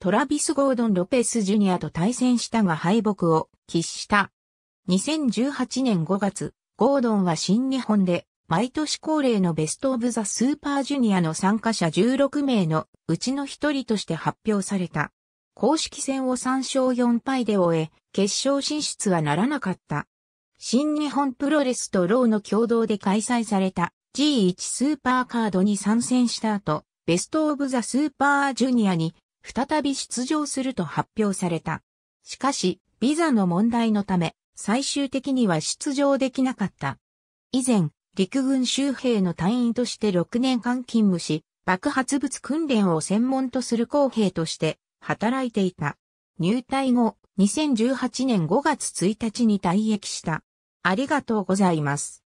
トラビス・ゴードン・ロペス・ジュニアと対戦したが敗北を喫した。2018年5月、ゴードンは新日本で、毎年恒例のベスト・オブ・ザ・スーパージュニアの参加者16名のうちの一人として発表された。公式戦を3勝4敗で終え、決勝進出はならなかった。新日本プロレスとローの共同で開催された G1 スーパーカードに参戦した後、ベストオブザスーパージュニアに再び出場すると発表された。しかし、ビザの問題のため、最終的には出場できなかった。以前、陸軍州兵の隊員として6年間勤務し、爆発物訓練を専門とする公兵として働いていた。入隊後、2018年5月1日に退役した。ありがとうございます。